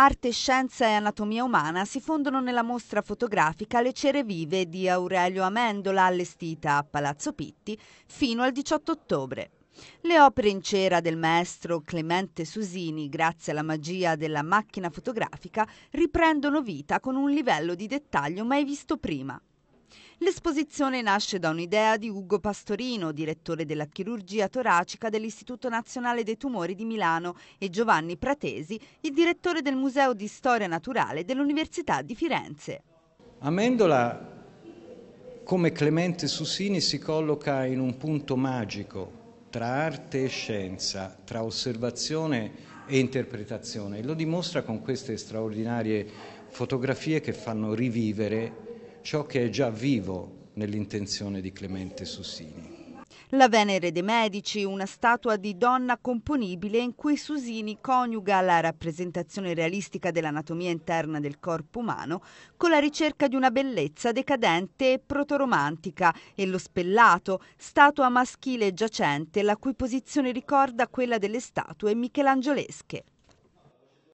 Arte, scienza e anatomia umana si fondono nella mostra fotografica Le cere vive di Aurelio Amendola allestita a Palazzo Pitti fino al 18 ottobre. Le opere in cera del maestro Clemente Susini, grazie alla magia della macchina fotografica, riprendono vita con un livello di dettaglio mai visto prima. L'esposizione nasce da un'idea di Ugo Pastorino, direttore della chirurgia toracica dell'Istituto Nazionale dei Tumori di Milano, e Giovanni Pratesi, il direttore del Museo di Storia Naturale dell'Università di Firenze. Amendola, come Clemente Susini, si colloca in un punto magico tra arte e scienza, tra osservazione e interpretazione e lo dimostra con queste straordinarie fotografie che fanno rivivere ciò che è già vivo nell'intenzione di Clemente Susini. La Venere dei Medici, una statua di donna componibile in cui Susini coniuga la rappresentazione realistica dell'anatomia interna del corpo umano con la ricerca di una bellezza decadente e protoromantica e lo spellato, statua maschile giacente la cui posizione ricorda quella delle statue michelangiolesche.